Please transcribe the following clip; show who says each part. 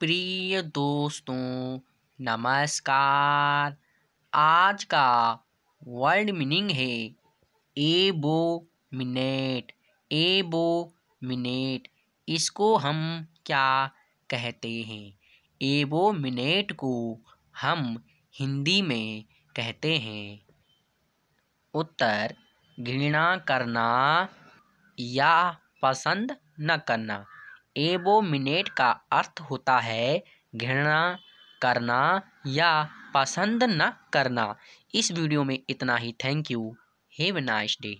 Speaker 1: प्रिय दोस्तों नमस्कार आज का वर्ड मीनिंग है ए बो मिनेट ए बो मिनेट इसको हम क्या कहते हैं ए बो मिनेट को हम हिंदी में कहते हैं उत्तर घृणा करना या पसंद न करना एबोमिनेट का अर्थ होता है घृणा करना या पसंद न करना इस वीडियो में इतना ही thank you have nice day